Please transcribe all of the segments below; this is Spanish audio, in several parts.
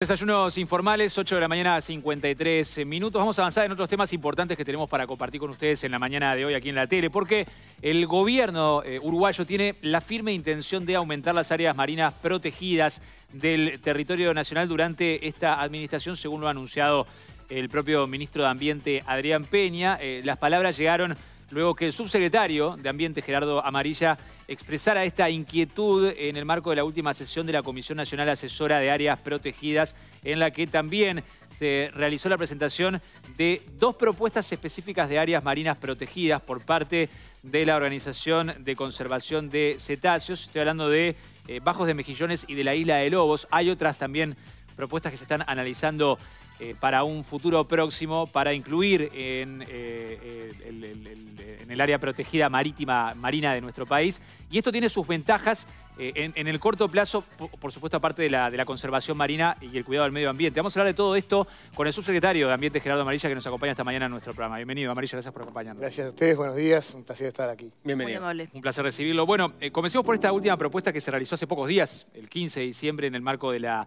Desayunos informales, 8 de la mañana, 53 minutos. Vamos a avanzar en otros temas importantes que tenemos para compartir con ustedes en la mañana de hoy aquí en la tele, porque el gobierno eh, uruguayo tiene la firme intención de aumentar las áreas marinas protegidas del territorio nacional durante esta administración, según lo ha anunciado el propio ministro de Ambiente, Adrián Peña. Eh, las palabras llegaron luego que el subsecretario de Ambiente, Gerardo Amarilla, expresara esta inquietud en el marco de la última sesión de la Comisión Nacional Asesora de Áreas Protegidas, en la que también se realizó la presentación de dos propuestas específicas de áreas marinas protegidas por parte de la Organización de Conservación de Cetáceos. Estoy hablando de eh, Bajos de Mejillones y de la Isla de Lobos. Hay otras también propuestas que se están analizando eh, para un futuro próximo, para incluir en, eh, eh, en el área protegida marítima marina de nuestro país. Y esto tiene sus ventajas eh, en, el corto plazo, por supuesto, aparte de la, conservación marina y el cuidado del medio ambiente. Vamos a hablar de todo esto con el subsecretario de Ambiente, Gerardo Amarilla, que nos acompaña esta mañana en nuestro programa. Bienvenido, Amarilla, gracias por acompañarnos. Gracias a ustedes, buenos días, un placer estar aquí. Bienvenido. Un placer recibirlo. Bueno, eh, comencemos por esta última propuesta que se realizó hace pocos días, el 15 de diciembre, en el marco de la,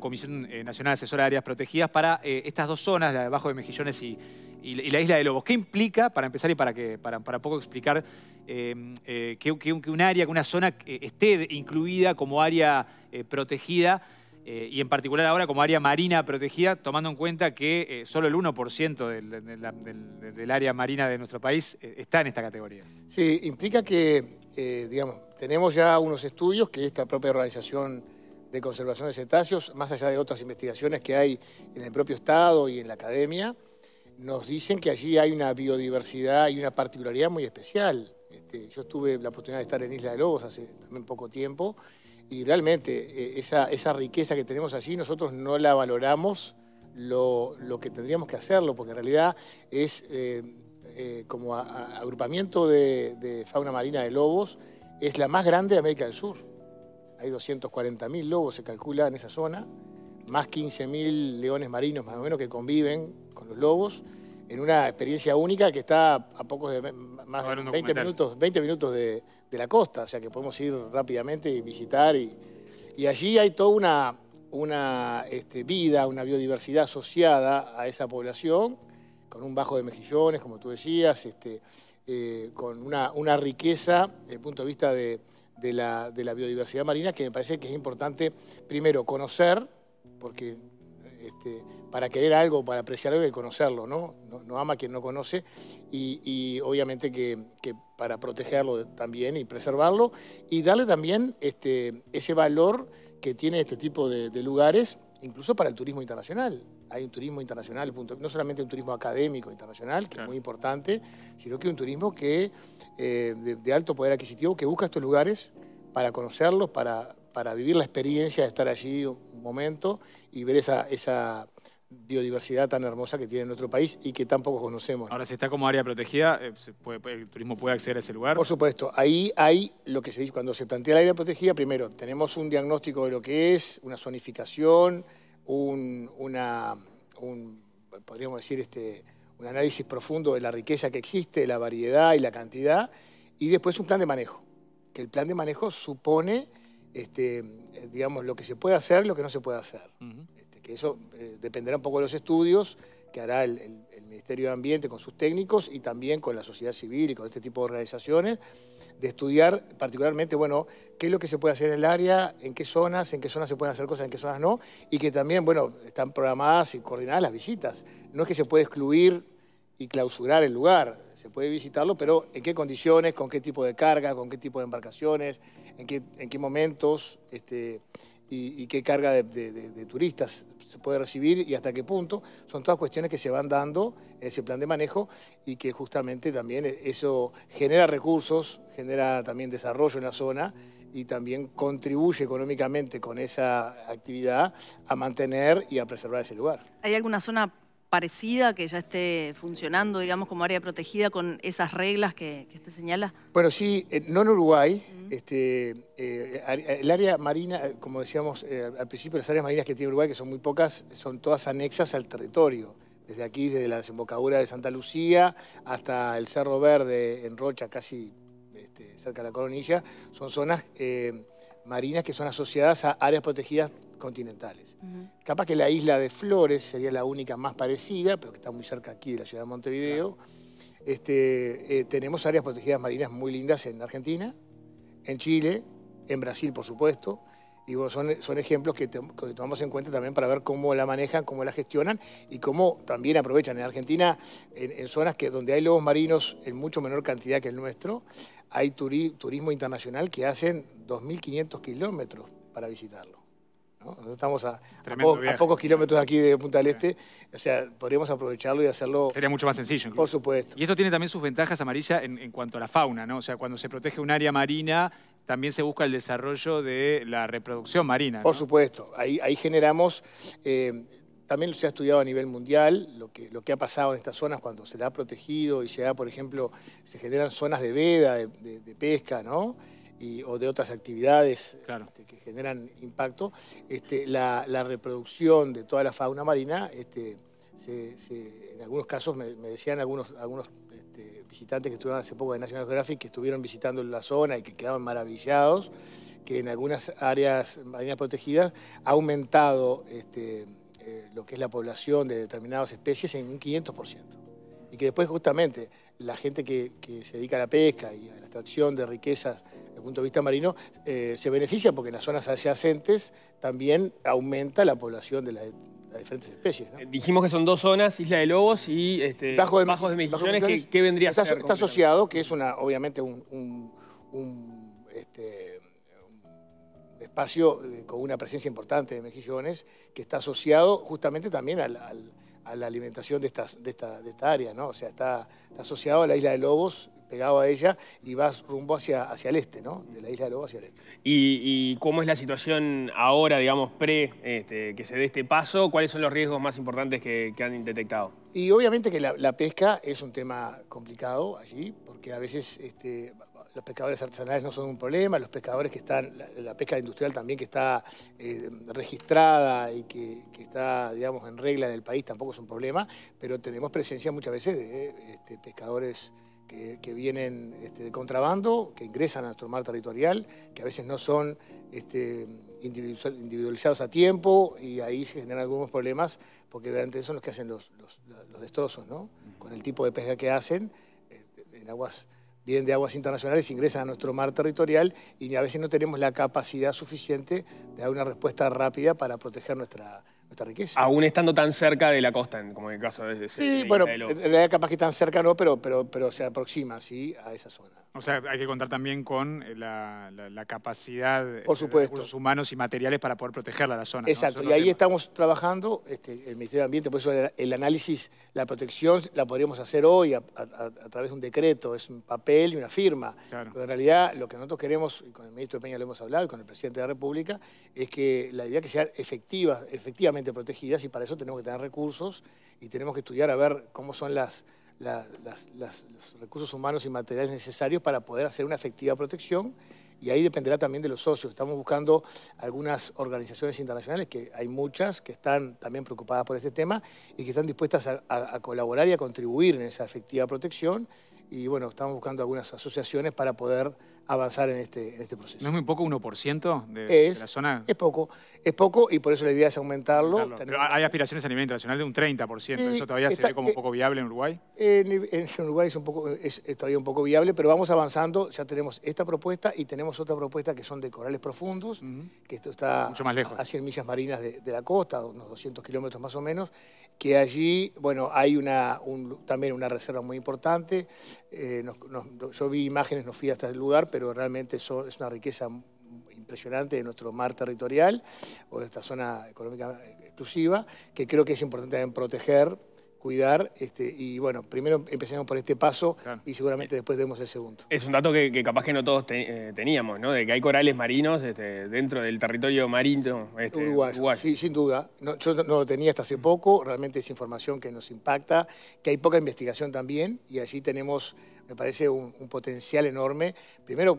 Comisión eh, Nacional Asesora de Áreas Protegidas para estas dos zonas, la de Bajo de Mejillones y, y, la isla de Lobos. ¿Qué implica, para empezar y para, que, para, poco explicar, eh, eh, que, un área, que una zona eh, esté incluida como área protegida y en particular ahora como área marina protegida, tomando en cuenta que solo el 1% del, del, área marina de nuestro país está en esta categoría? Sí, implica que, digamos, tenemos ya unos estudios que esta propia organización de conservación de cetáceos, más allá de otras investigaciones que hay en el propio Estado y en la academia, nos dicen que allí hay una biodiversidad y una particularidad muy especial. Este, yo tuve la oportunidad de estar en Isla de Lobos hace también poco tiempo y realmente eh, esa, riqueza que tenemos allí nosotros no la valoramos lo, que tendríamos que hacerlo, porque en realidad es eh, eh, como agrupamiento de, de, fauna marina de lobos, es la más grande de América del Sur. Hay 240.000 lobos, se calcula, en esa zona más 15.000 leones marinos más o menos que conviven con los lobos en una experiencia única que está a pocos de más de 20 minutos, 20 minutos de, la costa, o sea que podemos ir rápidamente y visitar. Y, y allí hay toda una, este, vida, una biodiversidad asociada a esa población, con un bajo de mejillones, como tú decías, este, eh, con una, riqueza desde el punto de vista de, la, de la biodiversidad marina que me parece que es importante, primero, conocer, porque este, para querer algo, para apreciar algo hay que conocerlo, ¿no? No, ama quien no conoce y, obviamente que, para protegerlo también y preservarlo y darle también este, ese valor que tiene este tipo de, lugares, incluso para el turismo internacional. Hay un turismo internacional, no solamente un turismo académico internacional, que es muy importante, sino que un turismo que, eh, de, alto poder adquisitivo que busca estos lugares para conocerlos, para vivir la experiencia de estar allí momento y ver esa, esa biodiversidad tan hermosa que tiene nuestro país y que tampoco conocemos. Ahora, si está como área protegida, eh, ¿el turismo puede acceder a ese lugar? Por supuesto. Ahí hay lo que se dice, cuando se plantea la área protegida, primero, tenemos un diagnóstico de lo que es, una zonificación, un, podríamos decir, este, un análisis profundo de la riqueza que existe, la variedad y la cantidad, y después un plan de manejo, que el plan de manejo supone este, digamos, lo que se puede hacer, lo que no se puede hacer. Este, que eso eh, dependerá un poco de los estudios que hará el, Ministerio de Ambiente con sus técnicos y también con la sociedad civil y con este tipo de organizaciones, de estudiar particularmente, bueno, qué es lo que se puede hacer en el área, en qué zonas, en qué zonas se pueden hacer cosas, en qué zonas no, y que también, bueno, están programadas y coordinadas las visitas. No es que se puede excluir y clausurar el lugar. Se puede visitarlo, pero ¿en qué condiciones? ¿Con qué tipo de carga? ¿Con qué tipo de embarcaciones? ¿En qué, en qué momentos? Este, y, qué carga de, turistas se puede recibir y hasta qué punto? Son todas cuestiones que se van dando en ese plan de manejo y que justamente también eso genera recursos, genera también desarrollo en la zona y también contribuye económicamente con esa actividad a mantener y a preservar ese lugar. ¿Hay alguna zona parecida, que ya esté funcionando, digamos, como área protegida con esas reglas que, que usted señala? Bueno, sí, eh, no en Uruguay. este, eh, el área marina, eh, como decíamos al principio, las áreas marinas que tiene Uruguay, que son muy pocas, son todas anexas al territorio. Desde aquí, desde la desembocadura de Santa Lucía hasta el Cerro Verde en Rocha, casi este, cerca de la Coronilla, son zonas marinas que son asociadas a áreas protegidas continentales. Capaz que la isla de Flores sería la única más parecida, pero que está muy cerca aquí de la ciudad de Montevideo. Este, eh, tenemos áreas protegidas marinas muy lindas en Argentina, en Chile, en Brasil, por supuesto. Y son, son ejemplos que, tomamos en cuenta también para ver cómo la manejan, cómo la gestionan y cómo también aprovechan. En Argentina, en, zonas que, donde hay lobos marinos en mucho menor cantidad que el nuestro, hay turismo internacional que hacen 2.500 kilómetros para visitarlo. estamos a, pocos kilómetros aquí de Punta del Este, o sea, podríamos aprovecharlo y hacerlo... Sería mucho más sencillo. Por supuesto. Y esto tiene también sus ventajas, Amarilla, en, cuanto a la fauna, ¿no? O sea, cuando se protege un área marina, también se busca el desarrollo de la reproducción marina. Por supuesto, ahí, generamos... Eh, también se ha estudiado a nivel mundial lo que, lo que ha pasado en estas zonas cuando se la ha protegido y se da, por ejemplo, se generan zonas de veda, de, pesca, ¿no? Y, o de otras actividades este, que generan impacto, este, la, reproducción de toda la fauna marina, este, en algunos casos me, decían algunos, algunos este, visitantes que estuvieron hace poco de National Geographic, que estuvieron visitando la zona y que quedaban maravillados, que en algunas áreas marinas protegidas ha aumentado este, eh, lo que es la población de determinadas especies en un 500%. Y que después justamente la gente que, se dedica a la pesca y a la extracción de riquezas desde el punto de vista marino eh, se beneficia porque en las zonas adyacentes también aumenta la población de las diferentes especies. Eh, dijimos que son dos zonas, Isla de Lobos y este, Bajo de, Bajos de ¿qué, vendría a está, ser? Está asociado, que es una, obviamente un, este, espacio eh, con una presencia importante de mejillones, que está asociado justamente también a la alimentación de, estas, de, esta, de área, ¿no? O sea, está, asociado a la isla de Lobos, pegado a ella, y vas rumbo hacia, hacia el este, ¿no? De la isla de Lobos hacia el este. ¿Y, cómo es la situación ahora, digamos, pre este, que se dé este paso? ¿Cuáles son los riesgos más importantes que, han detectado? Y obviamente que la, pesca es un tema complicado allí, porque a veces este, los pescadores artesanales no son un problema, los pescadores que están, la, pesca industrial también que está eh, registrada y que, está, digamos, en regla en el país tampoco es un problema, pero tenemos presencia muchas veces de este, pescadores que, vienen este, de contrabando, que ingresan a nuestro mar territorial, que a veces no son este, individualizados a tiempo y ahí se generan algunos problemas porque durante son los que hacen los, los destrozos, ¿no? Con el tipo de pesca que hacen eh, en aguas vienen de aguas internacionales, ingresan a nuestro mar territorial y a veces no tenemos la capacidad suficiente de dar una respuesta rápida para proteger nuestra, riqueza. Aún estando tan cerca de la costa, como en el caso de... Ese, sí, bueno, de capaz que tan cerca no, pero, pero, pero se aproxima ¿sí? a esa zona. O sea, hay que contar también con eh, la, capacidad eh, de recursos humanos y materiales para poder protegerla la zona. Exacto, y ahí estamos trabajando, este, el Ministerio de Ambiente, por eso el, análisis, la protección la podríamos hacer hoy a, través de un decreto, es un papel y una firma. Pero en realidad lo que nosotros queremos, y con el ministro de Peña lo hemos hablado, con el presidente de la República, es que la idea que sean efectivas, efectivamente protegidas, y para eso tenemos que tener recursos y tenemos que estudiar a ver cómo son las los recursos humanos y materiales necesarios para poder hacer una efectiva protección y ahí dependerá también de los socios. Estamos buscando algunas organizaciones internacionales, que hay muchas, que están también preocupadas por este tema y que están dispuestas a colaborar y a contribuir en esa efectiva protección. Y bueno, estamos buscando algunas asociaciones para poder avanzar en este, en este proceso. ¿No es muy poco 1% de, la zona? Es poco, es poco y por eso la idea es aumentarlo. Pero hay aspiraciones a nivel internacional de un 30%, ¿eso todavía se ve como eh, poco viable en Uruguay? En, Uruguay es, un poco, todavía un poco viable, pero vamos avanzando, ya tenemos esta propuesta y tenemos otra propuesta que son de corales profundos, que esto está a 100 millas marinas de, la costa, unos 200 kilómetros más o menos, que allí, bueno, hay una, también una reserva muy importante, eh, yo vi imágenes, nos fui hasta el lugar, pero realmente es una riqueza impresionante de nuestro mar territorial o de esta zona económica eh, exclusiva, que creo que es importante también proteger, cuidar, este, y bueno, primero empecemos por este paso y seguramente después demos el segundo. Es un dato que, capaz que no todos eh, teníamos, ¿no? De que hay corales marinos este, dentro del territorio marino este, uruguayo, Sí, sin duda. yo no lo tenía hasta hace poco, realmente es información que nos impacta, que hay poca investigación también, y allí tenemos me parece un, potencial enorme, primero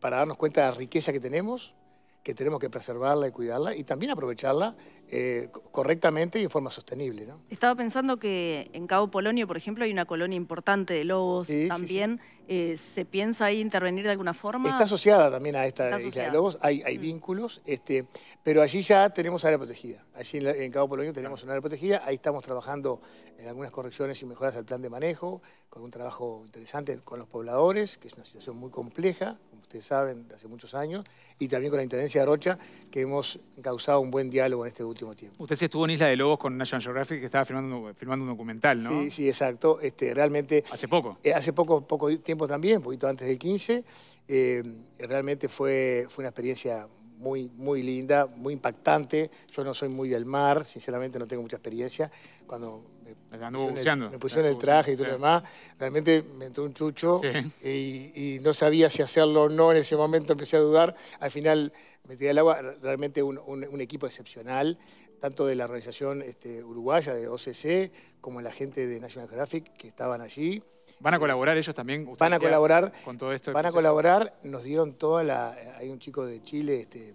para darnos cuenta de la riqueza que tenemos, que tenemos que preservarla y cuidarla y también aprovecharla eh, correctamente y en forma sostenible. Estaba pensando que en Cabo Polonio, por ejemplo, hay una colonia importante de lobos también. Eh, ¿Se piensa ahí intervenir de alguna forma? Está asociada también a esta isla de lobos, hay, mm. vínculos, este, pero allí ya tenemos área protegida. Allí en, Cabo Polonio tenemos una área protegida, ahí estamos trabajando en algunas correcciones y mejoras al plan de manejo, con un trabajo interesante con los pobladores, que es una situación muy compleja, ustedes saben, hace muchos años, y también con la Intendencia de Rocha, que hemos causado un buen diálogo en este último tiempo. Usted se estuvo en Isla de Lobos con National Geographic, que estaba firmando un documental, ¿no? Sí, sí, exacto. Este, realmente... Hace poco. Eh, hace poco, poco tiempo también, poquito antes del 15. Eh, realmente fue, fue una experiencia muy, muy linda, muy impactante. Yo no soy muy del mar, sinceramente no tengo mucha experiencia. Cuando me, pusieron el, el traje y todo lo demás. Realmente me entró un chucho y, no sabía si hacerlo o no. En ese momento empecé a dudar. Al final metí tiré al agua. Realmente un, equipo excepcional, tanto de la organización este, uruguaya, de OCC, como la gente de National Geographic que estaban allí. ¿Van a colaborar ellos también? Van a colaborar. Con todo esto. Van a colaborar. Nos dieron toda la... Hay un chico de Chile este,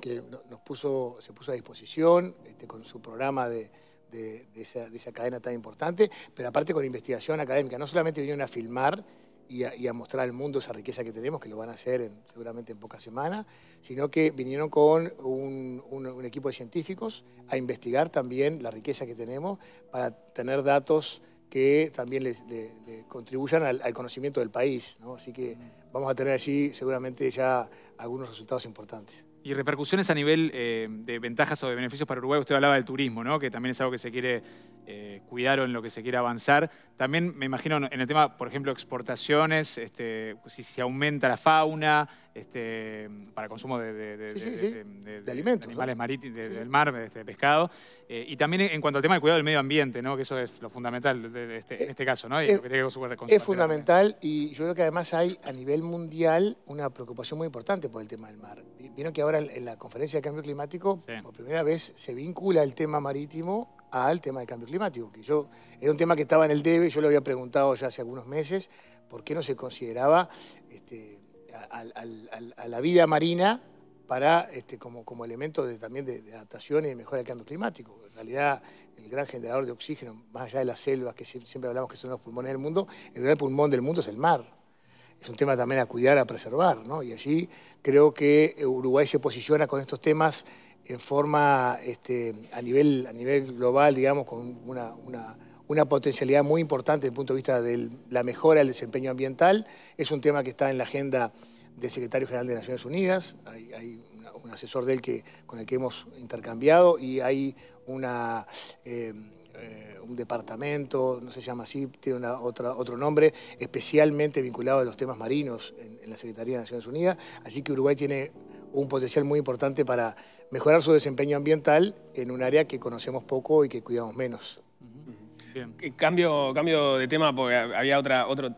que nos puso, se puso a disposición este, con su programa de de, esa, cadena tan importante, pero aparte con investigación académica. No solamente vinieron a filmar y a, mostrar al mundo esa riqueza que tenemos, que lo van a hacer seguramente en pocas semanas, sino que vinieron con un, equipo de científicos a investigar también la riqueza que tenemos para tener datos que también les, contribuyan al, conocimiento del país. Así que vamos a tener allí seguramente ya algunos resultados importantes. Y repercusiones a nivel eh, de ventajas o de beneficios para Uruguay. Usted hablaba del turismo, ¿no? que también es algo que se quiere eh, cuidar o en lo que se quiere avanzar. También me imagino en el tema, por ejemplo, exportaciones, este, si se aumenta la fauna, este, para consumo de, alimentos, animales marítimos, del mar, este, de pescado. Eh, y también en cuanto al tema del cuidado del medio ambiente, ¿no? que eso es lo fundamental este, en eh, este caso. ¿no? Eh, es, fundamental y yo creo que además hay a nivel mundial una preocupación muy importante por el tema del mar. Vieron que ahora en la conferencia de cambio climático, por primera vez, se vincula el tema marítimo al tema de cambio climático, que yo era un tema que estaba en el debe, yo lo había preguntado ya hace algunos meses, por qué no se consideraba a, la vida marina para, este, como, como elemento también de, adaptación y de mejora del cambio climático. En realidad, el gran generador de oxígeno, más allá de las selvas, que siempre hablamos que son los pulmones del mundo, el gran pulmón del mundo es el mar. Es un tema también a cuidar, a preservar, ¿no? Y allí creo que Uruguay se posiciona con estos temas en forma, este, a, nivel, a nivel global, digamos, con una una potencialidad muy importante desde el punto de vista de la mejora del desempeño ambiental. Es un tema que está en la agenda del secretario general de Naciones Unidas. Hay, un asesor de él que, con el que hemos intercambiado y hay una... Eh, eh, un departamento, no se llama así, tiene una, otra, otro nombre, especialmente vinculado a los temas marinos en, la Secretaría de Naciones Unidas. Así que Uruguay tiene un potencial muy importante para mejorar su desempeño ambiental en un área que conocemos poco y que cuidamos menos. Eh, cambio, cambio de tema porque había otra, otro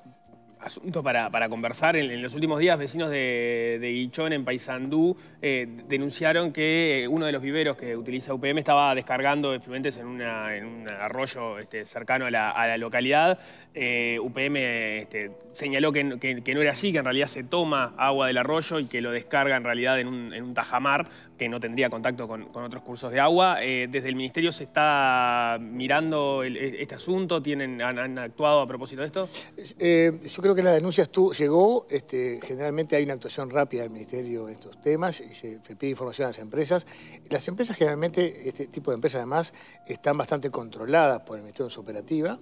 asunto para, conversar. En, los últimos días, vecinos de, Guichón, en Paysandú, eh, denunciaron que eh, uno de los viveros que utiliza UPM estaba descargando efluentes en, un arroyo este, cercano a la, localidad. UPM este, señaló que, no era así, que en realidad se toma agua del arroyo y que lo descarga en realidad en un tajamar que no tendría contacto con, otros cursos de agua. Eh, desde el Ministerio se está mirando e, este asunto, ¿Tienen, han, actuado a propósito de esto? Eh, yo creo que la denuncia llegó, este, generalmente hay una actuación rápida del Ministerio en estos temas, y se, pide información a las empresas. Las empresas generalmente, este tipo de empresas además, están bastante controladas por el Ministerio de su operativa.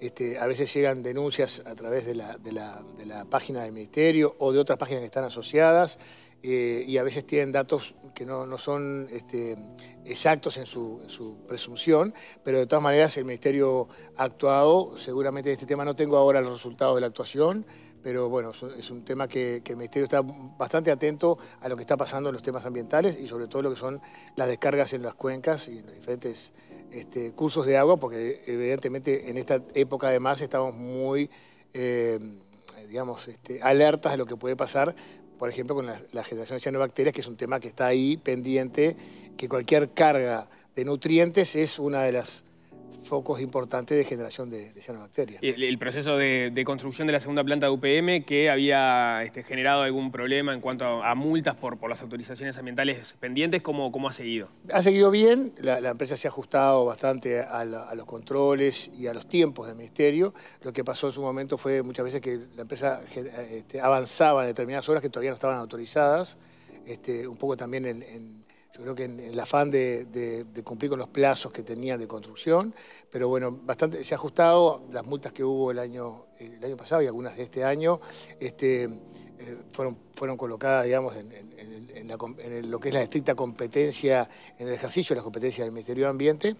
Este, a veces llegan denuncias a través de la página del Ministerio o de otras páginas que están asociadas eh, y a veces tienen datos que no, son este, exactos en su, presunción, pero de todas maneras el Ministerio ha actuado, seguramente en este tema no tengo ahora los resultados de la actuación, pero bueno, es un tema que, el Ministerio está bastante atento a lo que está pasando en los temas ambientales y sobre todo lo que son las descargas en las cuencas y en los diferentes este, cursos de agua, porque evidentemente en esta época además estamos muy... Eh, digamos, este, alertas a lo que puede pasar por ejemplo, con la, generación de cianobacterias, que es un tema que está ahí pendiente, que cualquier carga de nutrientes es una de las focos importantes de generación de, de cianobacterias. El, proceso de, construcción de la segunda planta de UPM que había este, generado algún problema en cuanto a, multas por, las autorizaciones ambientales pendientes, ¿cómo, ha seguido? Ha seguido bien, la, empresa se ha ajustado bastante a, los controles y a los tiempos del ministerio. Lo que pasó en su momento fue muchas veces que la empresa este, avanzaba en determinadas obras que todavía no estaban autorizadas, este, un poco también en creo que en, el afán de, cumplir con los plazos que tenía de construcción, pero bueno, bastante se ha ajustado las multas que hubo el año, eh, el año pasado y algunas de este año, este, eh, fueron, fueron colocadas, digamos, en, lo que es la estricta competencia, en el ejercicio de las competencias del Ministerio de Ambiente,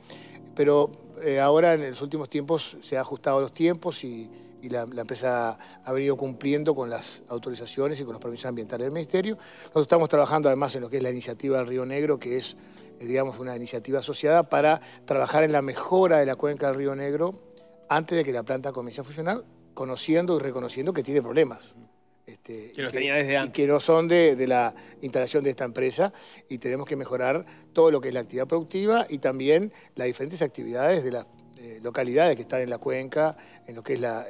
pero eh, ahora en los últimos tiempos se ha ajustado los tiempos y y la, empresa ha venido cumpliendo con las autorizaciones y con los permisos ambientales del Ministerio. Nosotros estamos trabajando además en lo que es la iniciativa del Río Negro, que es, eh, digamos, una iniciativa asociada para trabajar en la mejora de la cuenca del Río Negro antes de que la planta comience a funcionar, conociendo y reconociendo que tiene problemas. Este, que los tenía desde antes. Y que no son de, de, la instalación de esta empresa y tenemos que mejorar todo lo que es la actividad productiva y también las diferentes actividades de, la, eh, localidades que están en la cuenca, en lo que es la,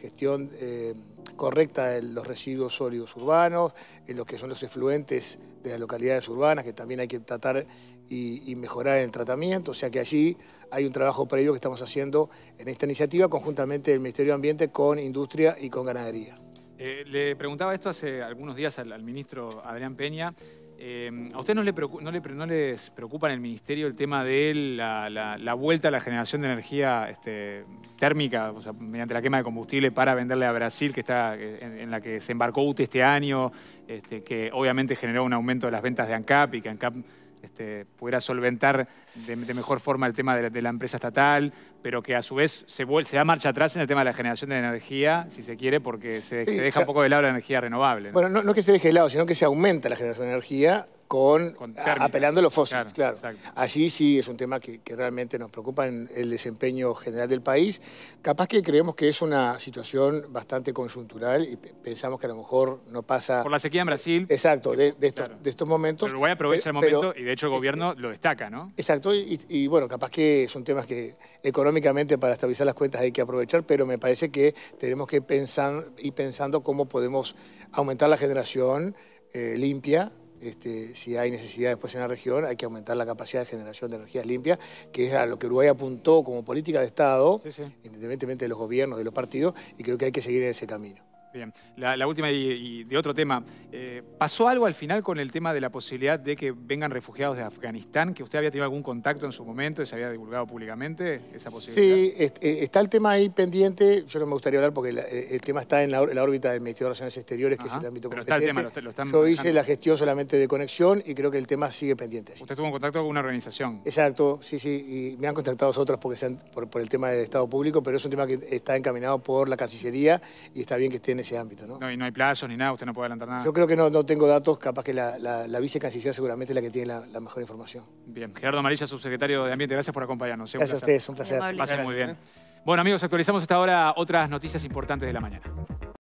gestión eh, correcta de los residuos sólidos urbanos, en lo que son los efluentes de las localidades urbanas, que también hay que tratar y, mejorar el tratamiento. O sea que allí hay un trabajo previo que estamos haciendo en esta iniciativa conjuntamente del Ministerio de Ambiente con Industria y con Ganadería. Eh, le preguntaba esto hace algunos días al ministro Adrián Peña. Em, ¿A usted no, le les preocupa en el Ministerio el tema de la, vuelta a la generación de energía este, térmica, mediante la quema de combustible para venderle a Brasil, que está eh, en, la que se embarcó UTE este año, este, que obviamente generó un aumento de las ventas de ANCAP y que ANCAP este, pudiera solventar de, mejor forma el tema de la, empresa estatal, pero que a su vez se, vuelve, se da marcha atrás en el tema de la generación de energía, si se quiere, porque se, deja un poco de lado la energía renovable. Bueno, no, no, que se deje de lado, sino que se aumenta la generación de energía con, apelando a los fósiles, claro. Así sí es un tema que, realmente nos preocupa en el desempeño general del país. Capaz que creemos que es una situación bastante coyuntural y pensamos que a lo mejor no pasa... Por la sequía en Brasil. Exacto, de, estos, momentos. Pero voy a aprovechar el momento y de hecho el gobierno lo destaca, ¿no? Exacto, y, bueno, capaz que son temas que económicamente para estabilizar las cuentas hay que aprovechar, pero me parece que tenemos que pensar, ir pensando cómo podemos aumentar la generación eh, limpia este, si hay necesidad después en la región, hay que aumentar la capacidad de generación de energías limpias, que es a lo que Uruguay apuntó como política de Estado, independientemente de los gobiernos, de los partidos, y creo que hay que seguir en ese camino. Bien, eh, la, última y, de otro tema. Eh, ¿Pasó algo al final con el tema de la posibilidad de que vengan refugiados de Afganistán? ¿Que usted había tenido algún contacto en su momento y se había divulgado públicamente esa posibilidad? Sí, eh, está el tema ahí pendiente. Yo no me gustaría hablar porque el, tema está en la, órbita del Ministerio de Relaciones Exteriores, que es el ámbito Pero está el tema, lo, están Yo hice la gestión solamente de conexión y creo que el tema sigue pendiente. Usted tuvo un contacto con una organización. Exacto, sí, sí. Y me han contactado otras porque se por, el tema del Estado Público, pero es un tema que está encaminado por la Cancillería y está bien que estén ámbito. ¿no? y no hay plazos ni nada, usted no puede adelantar nada. Yo creo que no, tengo datos, capaz que la, vice canciller seguramente es la que tiene la, mejor información. Bien, Gerardo Amarilla, subsecretario de Ambiente, gracias por acompañarnos. ¿eh? gracias a ustedes, un placer. pase muy bien. ¿eh? Bueno amigos, actualizamos hasta ahora otras noticias importantes de la mañana.